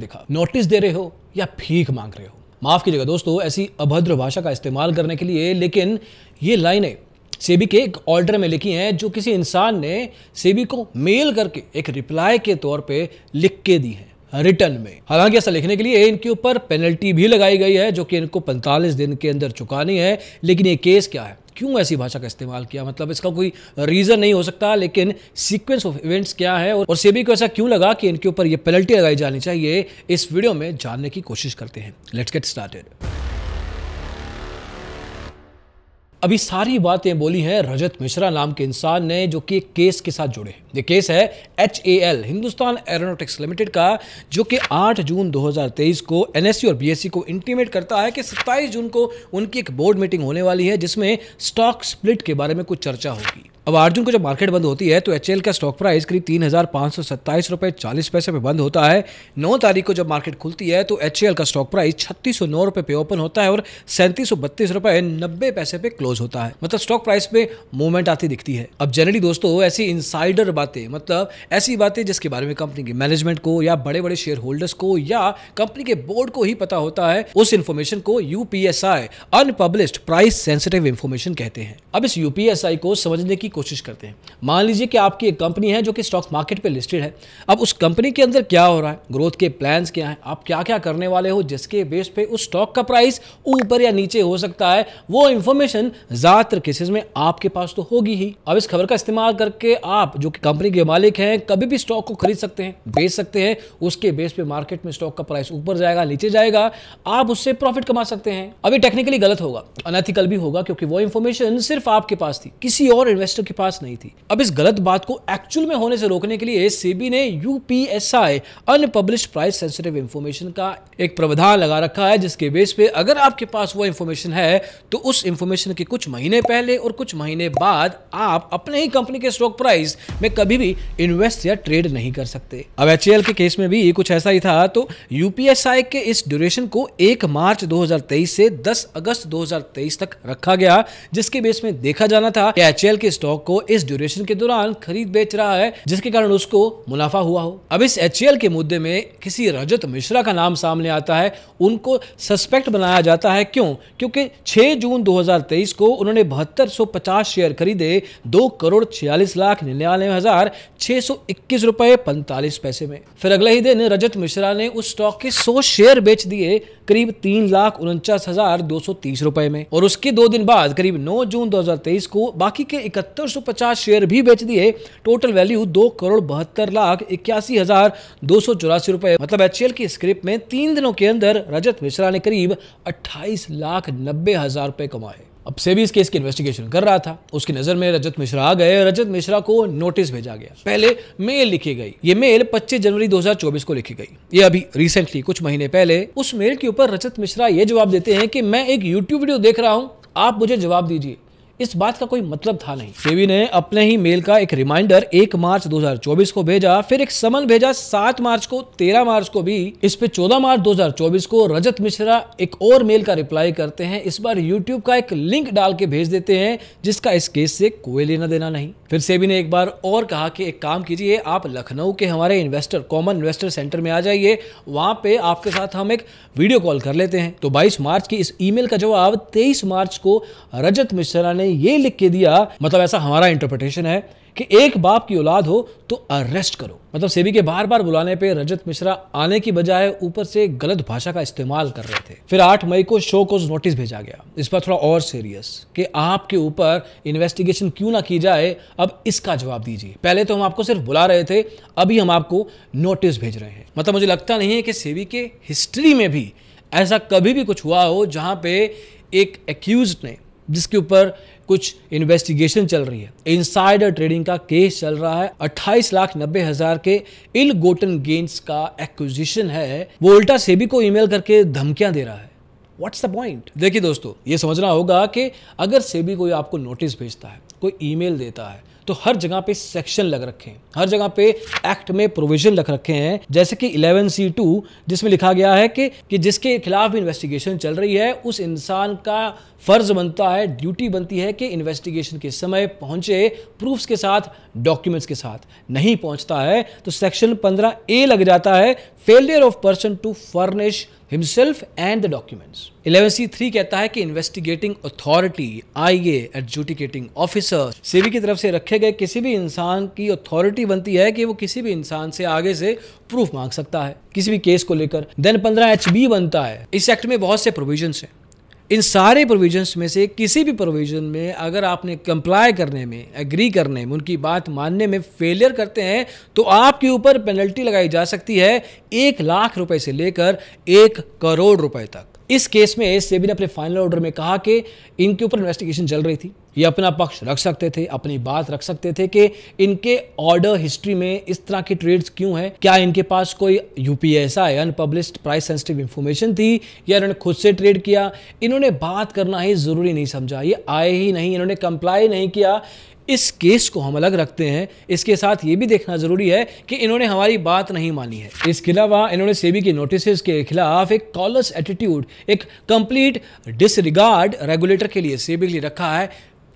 दिखा नोटिस दे रहे हो या भीख मांग रहे हो माफ कीजिएगा दोस्तों ऐसी अभद्र भाषा का इस्तेमाल करने के लिए लेकिन ये लाइनें सेबी के एक ऑर्डर में लिखी हैं जो किसी इंसान ने सेबी को मेल करके एक रिप्लाई के तौर पे लिख के दी है रिटर्न में हालांकि ऐसा लिखने के लिए इनके ऊपर पेनल्टी भी लगाई गई है जो कि इनको 45 दिन के अंदर चुकानी है लेकिन ये केस क्या है क्यों ऐसी भाषा का इस्तेमाल किया मतलब इसका कोई रीज़न नहीं हो सकता लेकिन सीक्वेंस ऑफ इवेंट्स क्या है और सेबी को ऐसा क्यों लगा कि इनके ऊपर ये पेनल्टी लगाई जानी चाहिए इस वीडियो में जानने की कोशिश करते हैं लेट्स गेट स्टार्टेड अभी सारी बातें बोली हैं रजत मिश्रा नाम के इंसान ने जो कि एक केस के साथ जुड़े ये केस है H A L Hindustan Aeronautics Limited का जो कि 8 जून 2023 को एन और बी को इंटीमेट करता है कि 27 जून को उनकी एक बोर्ड मीटिंग होने वाली है जिसमें स्टॉक स्प्लिट के बारे में कुछ चर्चा होगी अब अर्जुन को जब मार्केट बंद होती है तो एच का स्टॉक प्राइस करीब तीन हज़ार पाँच सौ सत्ताईस रुपये चालीस पैसे पे बंद होता है नौ तारीख को जब मार्केट खुलती है तो एच का स्टॉक प्राइस छत्तीस सौ नौ रुपये पे ओपन होता है और सैंतीस सौ बत्तीस रुपये नब्बे पैसे पे क्लोज होता है मतलब स्टॉक प्राइस में मूवमेंट आती दिखती है अब जनरली दोस्तों ऐसी इंसाइडर बातें मतलब ऐसी बातें जिसके बारे में कंपनी के मैनेजमेंट को या बड़े बड़े शेयर होल्डर्स को या कंपनी के बोर्ड को ही पता होता है उस इन्फॉर्मेशन को UPSI unpublish price sensitive information कहते हैं अब इस यूपीएसआई को समझने की कोशिश करते हैं मान लीजिए कि आपकी एक कंपनी है जो कि स्टॉक मार्केट पे लिस्टेड है अब उस कंपनी के अंदर क्या हो रहा है ग्रोथ के प्लान्स क्या हैं आप क्या क्या करने वाले हो जिसके बेस पे उस स्टॉक का प्राइस ऊपर या नीचे हो सकता है वो इन्फॉर्मेशन ज़्यादातर केसेज में आपके पास तो होगी ही अब इस खबर का इस्तेमाल करके आप जो कि कंपनी के मालिक हैं कभी भी स्टॉक को खरीद सकते हैं बेच सकते हैं उसके बेस पे मार्केट में स्टॉक का प्राइस ऊपर जाएगा नीचे जाएगा आप उससे प्रॉफिट कमा सकते हैं अभी टेक्निकली गलत होगा अनथिकल भी होगा क्योंकि वो इन्फॉर्मेशन सिर्फ आपके पास थी किसी और इन्वेस्टर के पास नहीं थी अब इस गलत बात को एक्चुअल में होने से रोकने के लिए सेबी ने UPSI unpublish price sensitive information का एक प्रावधान लगा रखा है जिसके बेस पे अगर आपके पास वो इंफॉर्मेशन है तो उस इंफॉर्मेशन के कुछ महीने पहले और कुछ महीने बाद आप अपने ही कंपनी के स्टॉक प्राइस में कभी भी इन्वेस्ट या ट्रेड नहीं कर सकते अब एच के केस में भी कुछ ऐसा ही था तो यूपीएसआई के इस ड्यूरेशन को एक मार्च 2023 से 10 अगस्त 2023 तक रखा गया जिसके बेस में देखा जाना था कि एच के स्टॉक स्टॉक को इस ड्यूरेशन के दौरान खरीद बेच रहा है जिसके कारण उसको मुनाफा हुआ हो अब इस एच के मुद्दे में किसी रजत मिश्रा का नाम सामने आता है उनको सस्पेक्ट बनाया जाता है क्यों क्योंकि 6 जून 2023 को उन्होंने बहत्तर शेयर खरीदे दो करोड़ छियालीस लाख निन्यानवे हजार छह सौ इक्कीस रुपए पैंतालीस पैसे में फिर अगले ही दिन रजत मिश्रा ने उस स्टॉक के सौ शेयर बेच दिए करीब तीन लाख उनचास हजार दो सौ तीस रुपए में और उसके दो दिन बाद करीब 9 जून 2023 को बाकी के इकहत्तर सौ पचास शेयर भी बेच दिए टोटल वैल्यू दो करोड़ बहत्तर लाख इक्यासी हजार दो सौ चौरासी रुपए मतलब एच की स्क्रिप्ट में तीन दिनों के अंदर रजत मिश्रा ने करीब अट्ठाईस लाख नब्बे हजार रुपए कमाए अब सेबी इस केस की इन्वेस्टिगेशन कर रहा था उसकी नज़र में रजत मिश्रा आ गए रजत मिश्रा को नोटिस भेजा गया पहले मेल लिखी गई ये मेल 25 जनवरी 2024 को लिखी गई ये अभी रिसेंटली कुछ महीने पहले उस मेल के ऊपर रजत मिश्रा ये जवाब देते हैं कि मैं एक यूट्यूब वीडियो देख रहा हूँ आप मुझे जवाब दीजिए इस बात का कोई मतलब था नहीं सेवी ने अपने ही मेल का एक रिमाइंडर एक मार्च 2024 को भेजा फिर एक समन भेजा सात मार्च को तेरह मार्च को भी इस पे चौदह मार्च 2024 को रजत मिश्रा एक और मेल का रिप्लाई करते हैं इस बार यूट्यूब का एक लिंक डाल के भेज देते हैं जिसका इस केस से कोई लेना देना नहीं फिर सेबी ने एक बार और कहा कि एक काम कीजिए आप लखनऊ के हमारे इन्वेस्टर कॉमन इन्वेस्टर सेंटर में आ जाइए वहां पे आपके साथ हम एक वीडियो कॉल कर लेते हैं तो 22 मार्च की इस ईमेल का जवाब 23 मार्च को रजत मिश्रा ने ने ये लिख के दिया मतलब ऐसा हमारा इंटरप्रिटेशन है कि एक बाप की औलाद हो तो अरेस्ट करो मतलब सेबी के बार बार बुलाने पे रजत मिश्रा आने की बजाय ऊपर से गलत भाषा का इस्तेमाल कर रहे थे फिर 8 मई को शो को नोटिस भेजा गया इस पर थोड़ा और सीरियस कि आपके ऊपर इन्वेस्टिगेशन क्यों ना की जाए अब इसका जवाब दीजिए पहले तो हम आपको सिर्फ बुला रहे थे अभी हम आपको नोटिस भेज रहे हैं मतलब मुझे लगता नहीं है कि सेबी के हिस्ट्री में भी ऐसा कभी भी कुछ हुआ हो जहाँ पे एक एक्यूज ने जिसके ऊपर कुछ इन्वेस्टिगेशन चल रही है इनसाइडर ट्रेडिंग का केस चल रहा है 28 लाख नब्बे हजार के इल गोटन गेंस का एक्विजिशन है वो उल्टा सेबी को ईमेल करके धमकियां दे रहा है व्हाट्स द पॉइंट देखिए दोस्तों ये समझना होगा कि अगर सेबी कोई आपको नोटिस भेजता है कोई ईमेल देता है तो हर जगह पे सेक्शन लग रखे हैं हर जगह पे एक्ट में प्रोविजन लग रखे हैं जैसे कि इलेवन सी टू जिसमें लिखा गया है कि, कि जिसके खिलाफ भी इन्वेस्टिगेशन चल रही है उस इंसान का फर्ज बनता है ड्यूटी बनती है कि इन्वेस्टिगेशन के समय पहुंचे प्रूफ्स के साथ डॉक्यूमेंट्स के साथ नहीं पहुंचता है तो सेक्शन पंद्रह ए लग जाता है failure of person to furnish himself and the documents eleven C three कहता है कि investigating authority I A adjudicating officer SEBI की तरफ से रखे रखे गए किसी भी इंसान की अथॉरिटी बनती है कि वो किसी भी इंसान से आगे से प्रूफ मांग सकता है किसी भी केस को लेकर देन पंद्रह एच बी बनता है इस एक्ट में बहुत से प्रोविजंस हैं इन सारे प्रोविजंस में से किसी भी प्रोविजन में अगर आपने कंप्लाई करने में एग्री करने में उनकी बात मानने में फेलियर करते हैं तो आपके ऊपर पेनल्टी लगाई जा सकती है एक लाख रुपए से लेकर एक करोड़ रुपए तक इस केस में सेबी ने अपने फाइनल ऑर्डर में कहा कि इनके ऊपर इन्वेस्टिगेशन चल रही थी ये अपना पक्ष रख सकते थे अपनी बात रख सकते थे कि इनके ऑर्डर हिस्ट्री में इस तरह की ट्रेड्स क्यों है क्या इनके पास कोई UPSI unpublished price sensitive information थी या इन्होंने खुद से ट्रेड किया इन्होंने बात करना ही ज़रूरी नहीं समझा ये आए ही नहीं इन्होंने कंप्लाई नहीं किया इस केस को हम अलग रखते हैं इसके साथ ये भी देखना ज़रूरी है कि इन्होंने हमारी बात नहीं मानी है इसके अलावा इन्होंने सेबी की नोटिस के खिलाफ एक कॉलस एटीट्यूड एक कंप्लीट डिसरिगार्ड रेगुलेटर के लिए सेबी के लिए रखा है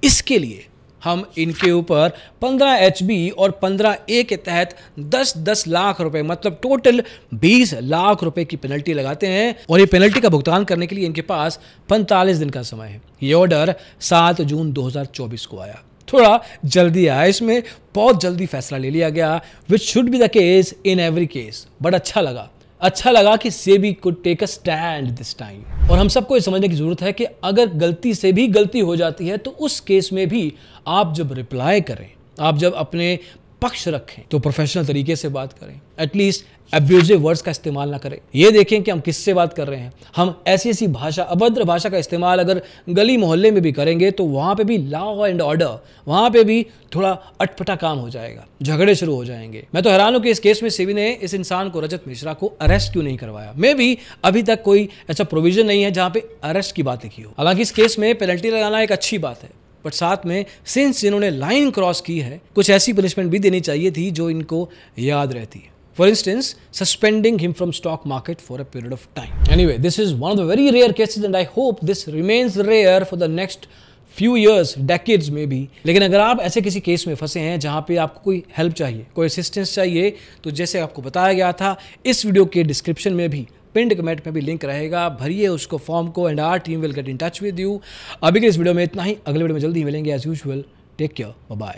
इसके लिए हम इनके ऊपर 15 एच और 15 ए के तहत 10 10 लाख रुपए मतलब टोटल 20 लाख रुपए की पेनल्टी लगाते हैं और ये पेनल्टी का भुगतान करने के लिए इनके पास 45 दिन का समय है ये ऑर्डर 7 जून 2024 को आया थोड़ा जल्दी आया इसमें बहुत जल्दी फैसला ले लिया गया which should be the case in every case but अच्छा लगा अच्छा लगा कि SEBI could take a stand this time और हम सबको ये समझने की ज़रूरत है कि अगर गलती से भी गलती हो जाती है तो उस केस में भी आप जब रिप्लाई करें आप जब अपने पक्ष रखें तो प्रोफेशनल तरीके से बात करें एटलीस्ट एब्यूजिव वर्ड्स का इस्तेमाल ना करें ये देखें कि हम किससे बात कर रहे हैं हम ऐसी ऐसी भाषा अभद्र भाषा का इस्तेमाल अगर गली मोहल्ले में भी करेंगे तो वहाँ पे भी लॉ एंड ऑर्डर वहाँ पे भी थोड़ा अटपटा काम हो जाएगा झगड़े शुरू हो जाएंगे मैं तो हैरान हूँ कि इस केस में सिवी ने इस इंसान को रजत मिश्रा को अरेस्ट क्यों नहीं करवाया मे भी अभी तक कोई ऐसा प्रोविजन नहीं है जहाँ पे अरेस्ट की बात लिखी हो हालांकि इस केस में पेनल्टी लगाना एक अच्छी बात है बट साथ में सिंस जिन्होंने लाइन क्रॉस की है कुछ ऐसी पनिशमेंट भी देनी चाहिए थी जो इनको याद रहती है for instance suspending him from stock market for a period of time anyway this is one of the very rare cases and I hope this remains rare for the next few years decades में भी लेकिन अगर आप ऐसे किसी case में फंसे हैं जहाँ पे आपको कोई हेल्प चाहिए कोई असिस्टेंस चाहिए तो जैसे आपको बताया गया था इस वीडियो के डिस्क्रिप्शन में भी पिंड कमेंट में भी लिंक रहेगा भरिए उसको फॉर्म को and our team will get in touch with you अभी के इस वीडियो में इतना ही अगले वीडियो में जल्दी मिलेंगे as usual take care bye